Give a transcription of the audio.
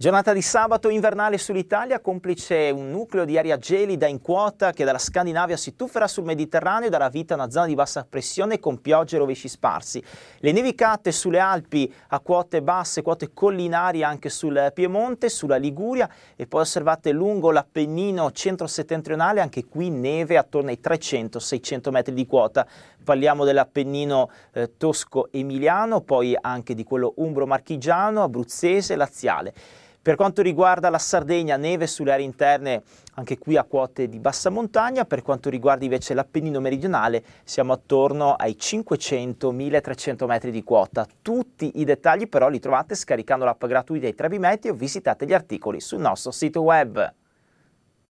Giornata di sabato invernale sull'Italia, complice un nucleo di aria gelida in quota che dalla Scandinavia si tufferà sul Mediterraneo e darà vita a una zona di bassa pressione con piogge e rovesci sparsi. Le nevicate sulle Alpi a quote basse, quote collinari anche sul Piemonte, sulla Liguria e poi osservate lungo l'Appennino centro-settentrionale, anche qui neve attorno ai 300-600 metri di quota. Parliamo dell'Appennino eh, tosco-emiliano, poi anche di quello umbro-marchigiano, abruzzese, e laziale. Per quanto riguarda la Sardegna, neve sulle aree interne anche qui a quote di bassa montagna, per quanto riguarda invece l'Appennino meridionale siamo attorno ai 500-1300 metri di quota. Tutti i dettagli però li trovate scaricando l'app gratuita dei Trebimetti o visitate gli articoli sul nostro sito web.